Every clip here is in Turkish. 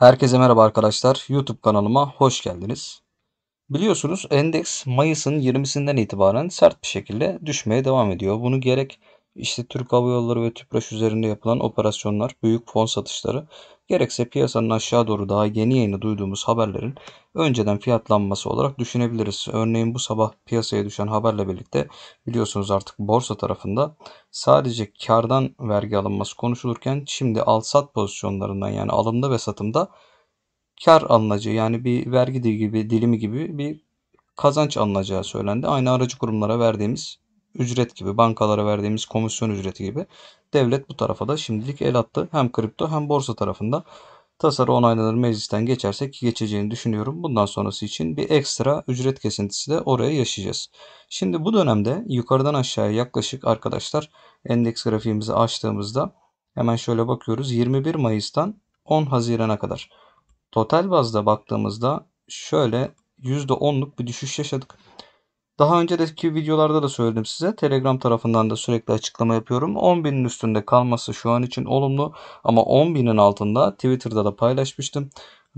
Herkese merhaba arkadaşlar. YouTube kanalıma hoş geldiniz. Biliyorsunuz endeks Mayıs'ın 20'sinden itibaren sert bir şekilde düşmeye devam ediyor. Bunu gerek işte Türk Hava Yolları ve Tüpraş üzerinde yapılan operasyonlar, büyük fon satışları, gerekse piyasanın aşağı doğru daha yeni yeni duyduğumuz haberlerin önceden fiyatlanması olarak düşünebiliriz. Örneğin bu sabah piyasaya düşen haberle birlikte biliyorsunuz artık borsa tarafında sadece kardan vergi alınması konuşulurken şimdi al-sat pozisyonlarından yani alımda ve satımda kar alınacağı yani bir vergi gibi dilimi gibi bir kazanç alınacağı söylendi. Aynı aracı kurumlara verdiğimiz ücret gibi bankalara verdiğimiz komisyon ücreti gibi devlet bu tarafa da şimdilik el attı. Hem kripto hem borsa tarafında tasarı onaylanır meclisten geçersek geçeceğini düşünüyorum. Bundan sonrası için bir ekstra ücret kesintisi de oraya yaşayacağız. Şimdi bu dönemde yukarıdan aşağıya yaklaşık arkadaşlar endeks grafiğimizi açtığımızda hemen şöyle bakıyoruz. 21 Mayıs'tan 10 Haziran'a kadar. Total bazda baktığımızda şöyle %10'luk bir düşüş yaşadık. Daha önceki videolarda da söyledim size. Telegram tarafından da sürekli açıklama yapıyorum. 10.000'in üstünde kalması şu an için olumlu ama 10.000'in altında Twitter'da da paylaşmıştım.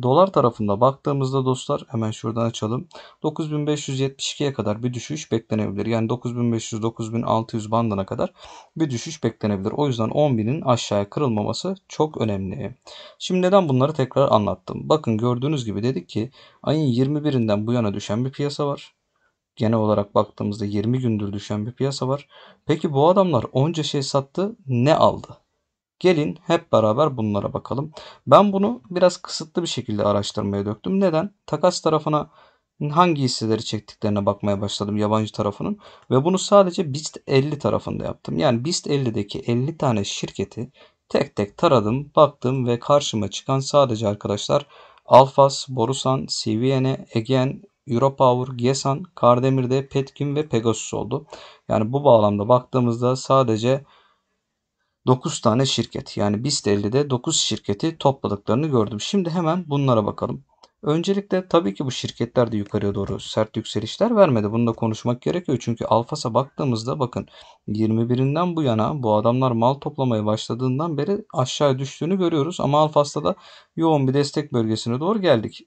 Dolar tarafında baktığımızda dostlar hemen şuradan açalım. 9572'ye kadar bir düşüş beklenebilir. Yani 9500-9600 bandına kadar bir düşüş beklenebilir. O yüzden 10.000'in aşağıya kırılmaması çok önemli. Şimdi neden bunları tekrar anlattım? Bakın gördüğünüz gibi dedik ki ayın 21'inden bu yana düşen bir piyasa var genel olarak baktığımızda 20 gündür düşen bir piyasa var. Peki bu adamlar onca şey sattı ne aldı? Gelin hep beraber bunlara bakalım. Ben bunu biraz kısıtlı bir şekilde araştırmaya döktüm. Neden? Takas tarafına hangi hisseleri çektiklerine bakmaya başladım yabancı tarafının ve bunu sadece BIST 50 tarafında yaptım. Yani BIST 50'deki 50 tane şirketi tek tek taradım, baktım ve karşıma çıkan sadece arkadaşlar Alfas, Borusan, CVN, Egen, Europower, Gesan, Kardemir'de Petkim ve Pegasus oldu. Yani bu bağlamda baktığımızda sadece 9 tane şirket yani BIST 50'de 9 şirketi topladıklarını gördüm. Şimdi hemen bunlara bakalım. Öncelikle tabii ki bu şirketler de yukarıya doğru sert yükselişler vermedi. Bunu da konuşmak gerekiyor. Çünkü Alfas'a baktığımızda bakın 21'inden bu yana bu adamlar mal toplamaya başladığından beri aşağı düştüğünü görüyoruz. Ama Alfas'ta da yoğun bir destek bölgesine doğru geldik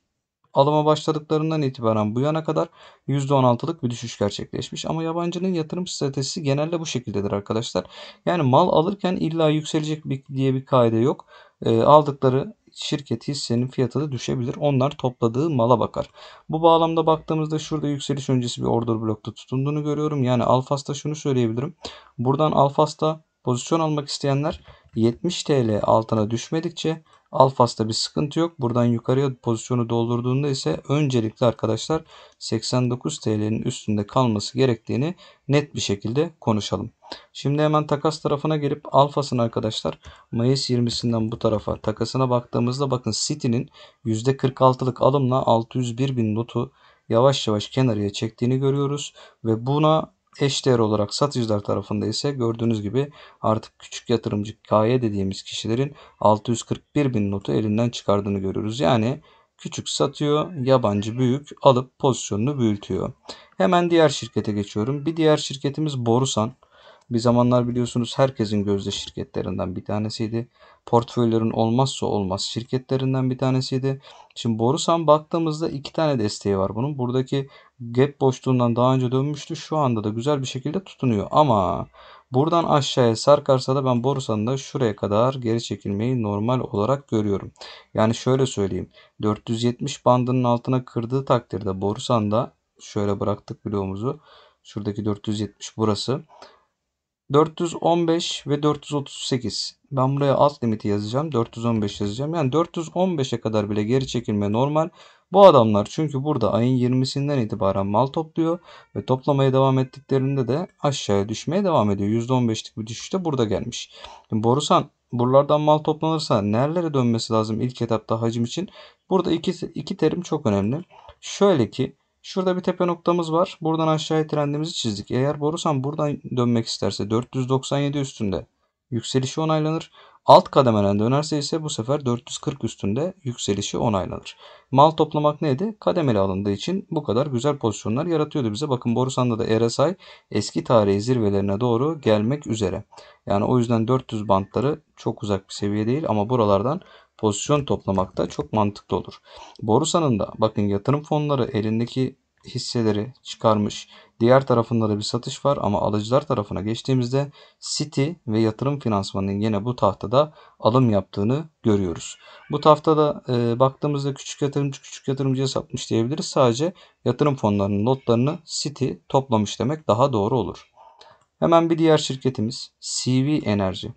alıma başladıklarından itibaren bu yana kadar %16'lık bir düşüş gerçekleşmiş. Ama yabancının yatırım stratejisi genelde bu şekildedir arkadaşlar. Yani mal alırken illa yükselecek diye bir kaide yok. E, aldıkları şirket hissenin fiyatı da düşebilir. Onlar topladığı mala bakar. Bu bağlamda baktığımızda şurada yükseliş öncesi bir order blokta tutunduğunu görüyorum. Yani Alfas'ta şunu söyleyebilirim. Buradan Alfas'ta pozisyon almak isteyenler 70 TL altına düşmedikçe Alfas'ta bir sıkıntı yok. Buradan yukarıya pozisyonu doldurduğunda ise öncelikle arkadaşlar 89 TL'nin üstünde kalması gerektiğini net bir şekilde konuşalım. Şimdi hemen takas tarafına gelip alfasın arkadaşlar Mayıs 20'sinden bu tarafa takasına baktığımızda bakın City'nin %46'lık alımla 601 bin notu yavaş yavaş kenarıya çektiğini görüyoruz ve buna Eşdeğer olarak satıcılar tarafında ise gördüğünüz gibi artık küçük yatırımcı KY dediğimiz kişilerin 641 bin notu elinden çıkardığını görüyoruz. Yani küçük satıyor, yabancı büyük alıp pozisyonunu büyütüyor. Hemen diğer şirkete geçiyorum. Bir diğer şirketimiz Borusan. Bir zamanlar biliyorsunuz herkesin gözde şirketlerinden bir tanesiydi. Portföylerin olmazsa olmaz şirketlerinden bir tanesiydi. Şimdi Borusan baktığımızda iki tane desteği var bunun. Buradaki gap boşluğundan daha önce dönmüştü. Şu anda da güzel bir şekilde tutunuyor. Ama buradan aşağıya sarkarsa da ben borsanın da şuraya kadar geri çekilmeyi normal olarak görüyorum. Yani şöyle söyleyeyim. 470 bandının altına kırdığı takdirde borsan da şöyle bıraktık bloğumuzu. Şuradaki 470 burası. 415 ve 438. Ben buraya alt limiti yazacağım. 415 yazacağım. Yani 415'e kadar bile geri çekilme normal. Bu adamlar çünkü burada ayın 20'sinden itibaren mal topluyor ve toplamaya devam ettiklerinde de aşağıya düşmeye devam ediyor. %15'lik bir düşüş de burada gelmiş. Şimdi borusan buralardan mal toplanırsa nerelere dönmesi lazım ilk etapta hacim için? Burada iki, iki terim çok önemli. Şöyle ki Şurada bir tepe noktamız var. Buradan aşağıya trendimizi çizdik. Eğer borusan buradan dönmek isterse 497 üstünde yükselişi onaylanır. Alt kademeden dönerse ise bu sefer 440 üstünde yükselişi onaylanır. Mal toplamak neydi? Kademeli alındığı için bu kadar güzel pozisyonlar yaratıyordu bize. Bakın Borusan'da da RSI eski tarihi zirvelerine doğru gelmek üzere. Yani o yüzden 400 bantları çok uzak bir seviye değil ama buralardan pozisyon toplamak da çok mantıklı olur. Borusan'ın da bakın yatırım fonları elindeki hisseleri çıkarmış. Diğer tarafında da bir satış var ama alıcılar tarafına geçtiğimizde City ve yatırım finansmanının yine bu tahtada alım yaptığını görüyoruz. Bu tahtada e, baktığımızda küçük yatırımcı küçük yatırımcıya satmış diyebiliriz. Sadece yatırım fonlarının notlarını City toplamış demek daha doğru olur. Hemen bir diğer şirketimiz CV Enerji.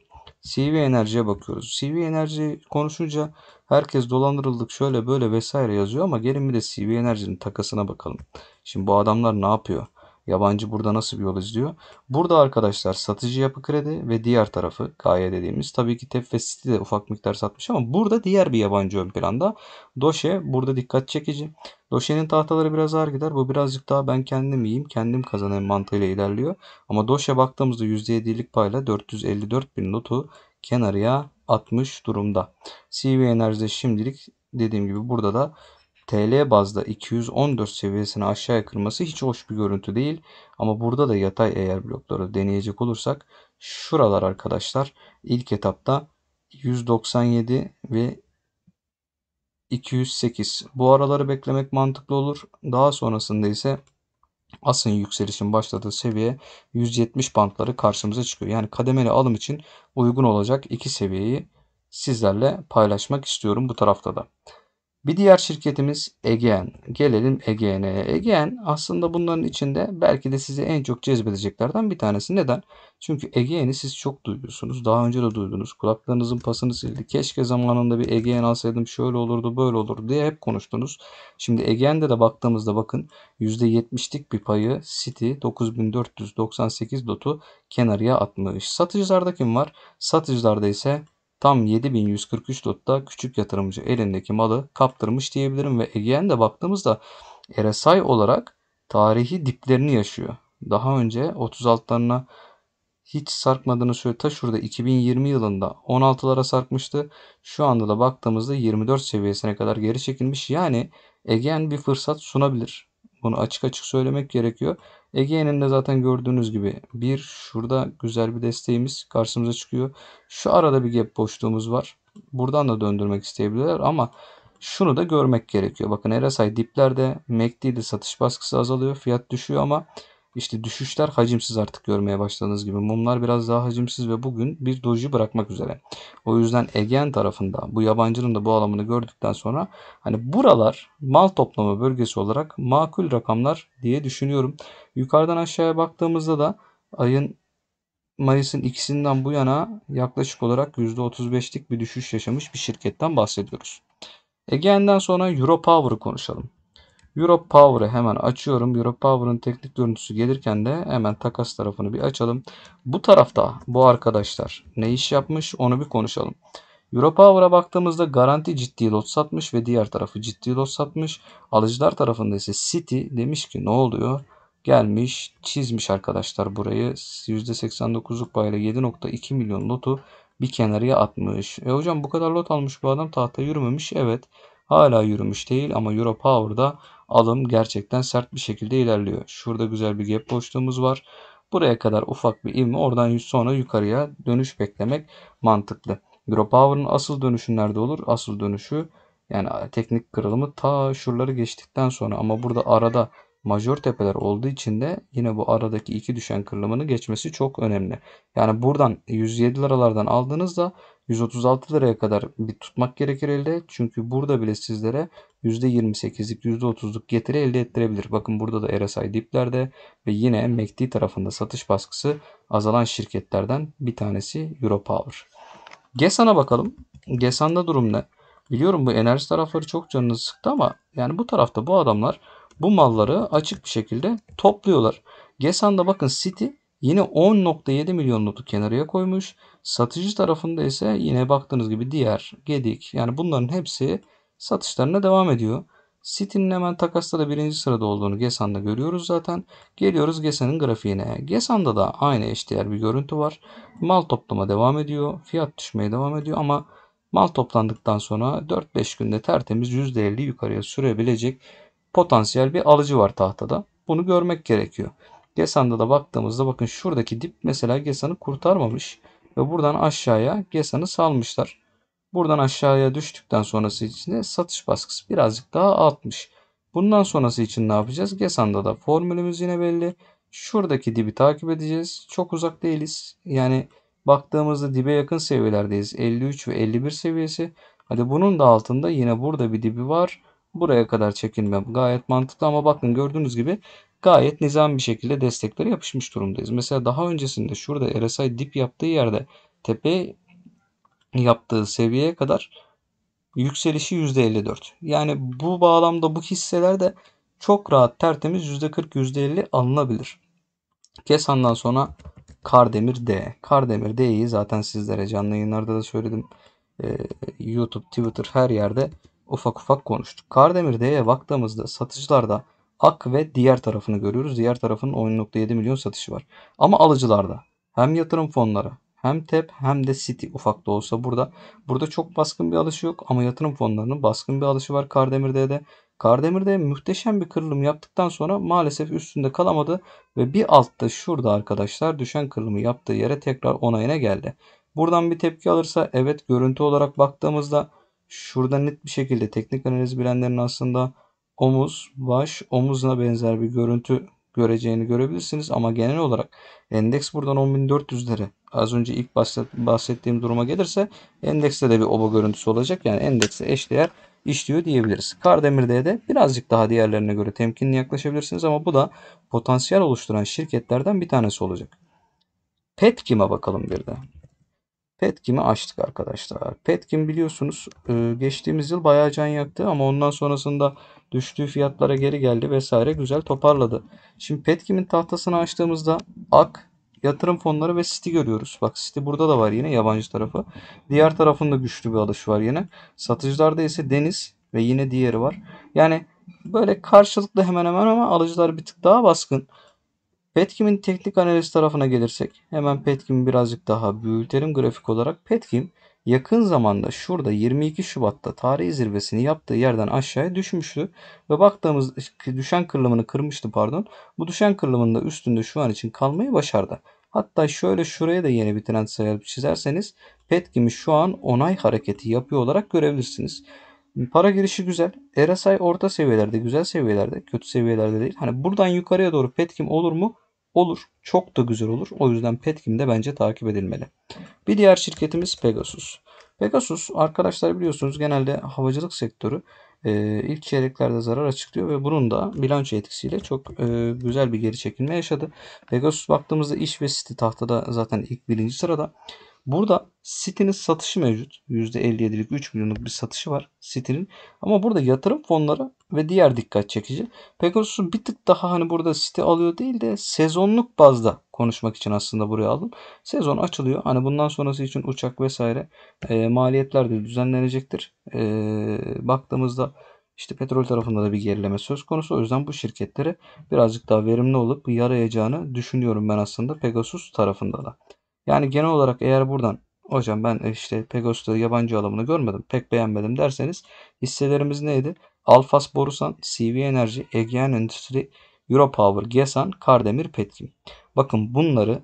CV Enerji'ye bakıyoruz. CV Enerji konuşunca Herkes dolandırıldık şöyle böyle vesaire yazıyor ama gelin bir de CV Enerji'nin takasına bakalım. Şimdi bu adamlar ne yapıyor? Yabancı burada nasıl bir yol izliyor? Burada arkadaşlar satıcı yapı kredi ve diğer tarafı KY dediğimiz tabii ki TEP ve City de ufak miktar satmış ama burada diğer bir yabancı ön planda. Doşe burada dikkat çekici. Doşe'nin tahtaları biraz ağır gider. Bu birazcık daha ben kendim yiyeyim kendim kazanayım mantığıyla ilerliyor. Ama Doşe baktığımızda %7'lik payla 454 bin notu kenarıya 60 durumda. CV Enerji'de şimdilik dediğim gibi burada da TL bazda 214 seviyesini aşağıya kırması hiç hoş bir görüntü değil. Ama burada da yatay eğer blokları deneyecek olursak şuralar arkadaşlar ilk etapta 197 ve 208 bu araları beklemek mantıklı olur. Daha sonrasında ise asıl yükselişin başladığı seviye 170 bantları karşımıza çıkıyor. Yani kademeli alım için uygun olacak iki seviyeyi sizlerle paylaşmak istiyorum bu tarafta da. Bir diğer şirketimiz Egen. Gelelim Egen'e. Egen aslında bunların içinde belki de sizi en çok cezbedeceklerden bir tanesi. Neden? Çünkü Egen'i siz çok duyuyorsunuz. Daha önce de duydunuz. Kulaklarınızın pasını sildi. Keşke zamanında bir Egen alsaydım şöyle olurdu böyle olurdu diye hep konuştunuz. Şimdi Egen'de de baktığımızda bakın %70'lik bir payı City 9498 dotu kenarıya atmış. Satıcılarda kim var? Satıcılarda ise tam 7143 lotta küçük yatırımcı elindeki malı kaptırmış diyebilirim ve Egean baktığımızda RSI olarak tarihi diplerini yaşıyor. Daha önce 36'larına hiç sarkmadığını söyle ta şurada 2020 yılında 16'lara sarkmıştı. Şu anda da baktığımızda 24 seviyesine kadar geri çekilmiş. Yani Egean bir fırsat sunabilir. Bunu açık açık söylemek gerekiyor. Ege eninde zaten gördüğünüz gibi bir şurada güzel bir desteğimiz karşımıza çıkıyor. Şu arada bir gap boşluğumuz var. Buradan da döndürmek isteyebilirler ama şunu da görmek gerekiyor. Bakın RSI diplerde MACD'de satış baskısı azalıyor. Fiyat düşüyor ama işte düşüşler hacimsiz artık görmeye başladığınız gibi. Mumlar biraz daha hacimsiz ve bugün bir doji bırakmak üzere. O yüzden Egen tarafında bu yabancının da bu alamını gördükten sonra hani buralar mal toplama bölgesi olarak makul rakamlar diye düşünüyorum. Yukarıdan aşağıya baktığımızda da ayın Mayıs'ın ikisinden bu yana yaklaşık olarak %35'lik bir düşüş yaşamış bir şirketten bahsediyoruz. Ege'nden sonra Europower'ı konuşalım. Europe Power'ı hemen açıyorum. Europe Power'ın teknik görüntüsü gelirken de hemen takas tarafını bir açalım. Bu tarafta bu arkadaşlar ne iş yapmış onu bir konuşalım. Europower'a baktığımızda garanti ciddi lot satmış ve diğer tarafı ciddi lot satmış. Alıcılar tarafında ise City demiş ki ne oluyor? Gelmiş çizmiş arkadaşlar burayı %89'luk payla 7.2 milyon lotu bir kenarıya atmış. E hocam bu kadar lot almış bu adam tahta yürümemiş. Evet hala yürümüş değil ama Europower'da alım gerçekten sert bir şekilde ilerliyor. Şurada güzel bir gap boşluğumuz var. Buraya kadar ufak bir ivme oradan sonra yukarıya dönüş beklemek mantıklı. Euro Europower'ın asıl dönüşü nerede olur? Asıl dönüşü yani teknik kırılımı ta şuraları geçtikten sonra ama burada arada majör tepeler olduğu için de yine bu aradaki iki düşen kırılımını geçmesi çok önemli. Yani buradan 107 liralardan aldığınızda 136 liraya kadar bir tutmak gerekir elde. Çünkü burada bile sizlere %28'lik %30'luk getiri elde ettirebilir. Bakın burada da RSI diplerde ve yine MACD tarafında satış baskısı azalan şirketlerden bir tanesi Europower. Gesan'a bakalım. Gesan'da durum ne? Biliyorum bu enerji tarafları çok canını sıktı ama yani bu tarafta bu adamlar bu malları açık bir şekilde topluyorlar. Gesan'da bakın City Yine 10.7 milyon notu kenarıya koymuş. Satıcı tarafında ise yine baktığınız gibi diğer, gedik yani bunların hepsi satışlarına devam ediyor. City'nin hemen takasta da birinci sırada olduğunu Gesan'da görüyoruz zaten. Geliyoruz Gesan'ın grafiğine. Gesan'da da aynı eşdeğer bir görüntü var. Mal toplama devam ediyor. Fiyat düşmeye devam ediyor ama mal toplandıktan sonra 4-5 günde tertemiz %50 yukarıya sürebilecek potansiyel bir alıcı var tahtada. Bunu görmek gerekiyor. Gesan'da da baktığımızda bakın şuradaki dip mesela Gesan'ı kurtarmamış. Ve buradan aşağıya Gesan'ı salmışlar. Buradan aşağıya düştükten sonrası için satış baskısı birazcık daha altmış. Bundan sonrası için ne yapacağız? Gesan'da da formülümüz yine belli. Şuradaki dibi takip edeceğiz. Çok uzak değiliz. Yani baktığımızda dibe yakın seviyelerdeyiz. 53 ve 51 seviyesi. Hadi bunun da altında yine burada bir dibi var. Buraya kadar çekilmem gayet mantıklı ama bakın gördüğünüz gibi gayet nizam bir şekilde desteklere yapışmış durumdayız. Mesela daha öncesinde şurada RSI dip yaptığı yerde tepe yaptığı seviyeye kadar yükselişi %54. Yani bu bağlamda bu hisseler de çok rahat tertemiz %40 %50 alınabilir. Kesan'dan sonra Kardemir D. Kardemir D'yi zaten sizlere canlı yayınlarda da söyledim. Ee, YouTube, Twitter her yerde ufak ufak konuştuk. Kardemir D'ye baktığımızda satıcılarda Ak ve diğer tarafını görüyoruz. Diğer tarafın 10.7 milyon satışı var. Ama alıcılarda hem yatırım fonları hem TEP hem de City ufak da olsa burada. Burada çok baskın bir alışı yok ama yatırım fonlarının baskın bir alışı var Kardemir'de de. Kardemir'de muhteşem bir kırılım yaptıktan sonra maalesef üstünde kalamadı ve bir altta şurada arkadaşlar düşen kırılımı yaptığı yere tekrar onayına geldi. Buradan bir tepki alırsa evet görüntü olarak baktığımızda şurada net bir şekilde teknik analiz bilenlerin aslında omuz, baş, omuzuna benzer bir görüntü göreceğini görebilirsiniz. Ama genel olarak endeks buradan 10.400'lere az önce ilk bahsettiğim duruma gelirse endekste de bir oba görüntüsü olacak. Yani endekse eşdeğer işliyor diyebiliriz. Kardemir'de de birazcık daha diğerlerine göre temkinli yaklaşabilirsiniz ama bu da potansiyel oluşturan şirketlerden bir tanesi olacak. Petkim'e bakalım bir de. Petkim'i açtık arkadaşlar. Petkim biliyorsunuz e, geçtiğimiz yıl bayağı can yaktı ama ondan sonrasında düştüğü fiyatlara geri geldi vesaire güzel toparladı. Şimdi Petkim'in tahtasını açtığımızda AK, yatırım fonları ve City görüyoruz. Bak City burada da var yine yabancı tarafı. Diğer tarafında güçlü bir alış var yine. Satıcılarda ise Deniz ve yine diğeri var. Yani böyle karşılıklı hemen hemen ama alıcılar bir tık daha baskın. Petkim'in teknik analiz tarafına gelirsek hemen Petkim'i birazcık daha büyütelim grafik olarak. Petkim yakın zamanda şurada 22 Şubat'ta tarihi zirvesini yaptığı yerden aşağıya düşmüştü. Ve baktığımız düşen kırılımını kırmıştı pardon. Bu düşen kırılımın üstünde şu an için kalmayı başardı. Hatta şöyle şuraya da yeni bir trend sayalım çizerseniz Petkim'i şu an onay hareketi yapıyor olarak görebilirsiniz. Para girişi güzel. RSI orta seviyelerde, güzel seviyelerde, kötü seviyelerde değil. Hani buradan yukarıya doğru Petkim olur mu? olur. Çok da güzel olur. O yüzden Petkim de bence takip edilmeli. Bir diğer şirketimiz Pegasus. Pegasus arkadaşlar biliyorsunuz genelde havacılık sektörü e, ilk çeyreklerde zarar açıklıyor ve bunun da bilanço etkisiyle çok e, güzel bir geri çekilme yaşadı. Pegasus baktığımızda iş ve site tahtada zaten ilk birinci sırada. Burada City'nin satışı mevcut. %57'lik 3 milyonluk bir satışı var City'nin. Ama burada yatırım fonları ve diğer dikkat çekici. Pegasus'u bir tık daha hani burada City alıyor değil de sezonluk bazda konuşmak için aslında buraya aldım. Sezon açılıyor. Hani bundan sonrası için uçak vesaire e, maliyetler de düzenlenecektir. E, baktığımızda işte petrol tarafında da bir gerileme söz konusu. O yüzden bu şirketlere birazcık daha verimli olup yarayacağını düşünüyorum ben aslında Pegasus tarafında da. Yani genel olarak eğer buradan hocam ben e, işte Pegasus'ta yabancı alımını görmedim pek beğenmedim derseniz hisselerimiz neydi? Alfas Borusan, CV Enerji, Egean Endüstri, Europower, Gesan, Kardemir, Petkim. Bakın bunları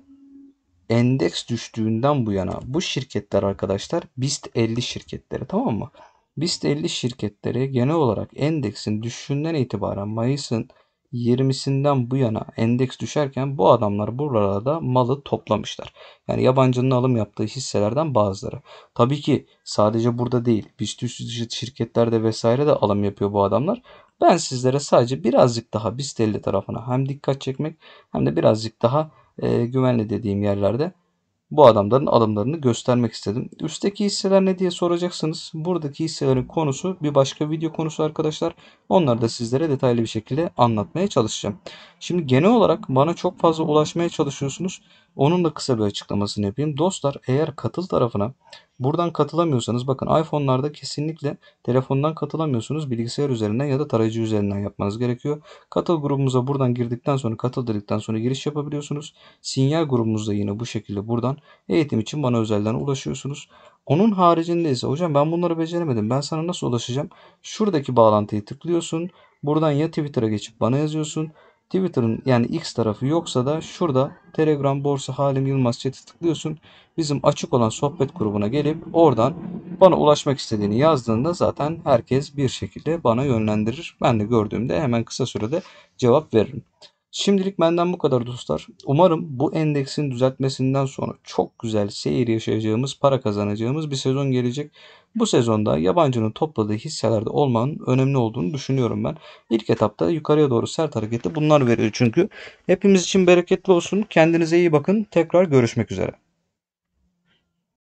endeks düştüğünden bu yana bu şirketler arkadaşlar BIST 50 şirketleri tamam mı? BIST 50 şirketleri genel olarak endeksin düşüşünden itibaren Mayıs'ın 20'sinden bu yana endeks düşerken bu adamlar buralarda malı toplamışlar. Yani yabancının alım yaptığı hisselerden bazıları. Tabii ki sadece burada değil. BIST 100 şirketlerde vesaire de alım yapıyor bu adamlar. Ben sizlere sadece birazcık daha BIST 50 tarafına hem dikkat çekmek hem de birazcık daha e, güvenli dediğim yerlerde bu adamların adımlarını göstermek istedim. Üstteki hisseler ne diye soracaksınız. Buradaki hisselerin konusu bir başka video konusu arkadaşlar. Onları da sizlere detaylı bir şekilde anlatmaya çalışacağım. Şimdi genel olarak bana çok fazla ulaşmaya çalışıyorsunuz. Onun da kısa bir açıklamasını yapayım. Dostlar eğer katıl tarafına buradan katılamıyorsanız bakın iPhone'larda kesinlikle telefondan katılamıyorsunuz. Bilgisayar üzerinden ya da tarayıcı üzerinden yapmanız gerekiyor. Katıl grubumuza buradan girdikten sonra katıl dedikten sonra giriş yapabiliyorsunuz. Sinyal grubumuzda yine bu şekilde buradan eğitim için bana özelden ulaşıyorsunuz. Onun haricinde ise hocam ben bunları beceremedim. Ben sana nasıl ulaşacağım? Şuradaki bağlantıyı tıklıyorsun. Buradan ya Twitter'a geçip bana yazıyorsun Twitter'ın yani X tarafı yoksa da şurada Telegram Borsa Halim Yılmaz chat'i tıklıyorsun. Bizim açık olan sohbet grubuna gelip oradan bana ulaşmak istediğini yazdığında zaten herkes bir şekilde bana yönlendirir. Ben de gördüğümde hemen kısa sürede cevap veririm. Şimdilik benden bu kadar dostlar. Umarım bu endeksin düzeltmesinden sonra çok güzel seyir yaşayacağımız, para kazanacağımız bir sezon gelecek. Bu sezonda yabancının topladığı hisselerde olmanın önemli olduğunu düşünüyorum ben. İlk etapta yukarıya doğru sert hareketi bunlar veriyor çünkü. Hepimiz için bereketli olsun. Kendinize iyi bakın. Tekrar görüşmek üzere.